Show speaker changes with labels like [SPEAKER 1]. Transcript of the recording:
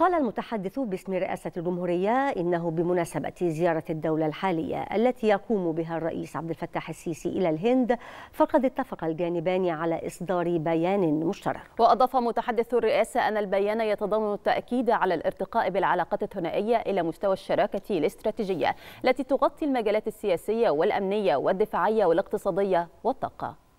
[SPEAKER 1] قال المتحدث باسم رئاسة الجمهورية إنه بمناسبة زيارة الدولة الحالية التي يقوم بها الرئيس عبد الفتاح السيسي إلى الهند فقد اتفق الجانبان على إصدار بيان مشترك
[SPEAKER 2] وأضاف متحدث الرئاسة أن البيان يتضمن التأكيد على الارتقاء بالعلاقات الثنائية إلى مستوى الشراكة الاستراتيجية التي تغطي المجالات السياسية والأمنية والدفاعية والاقتصادية والطاقة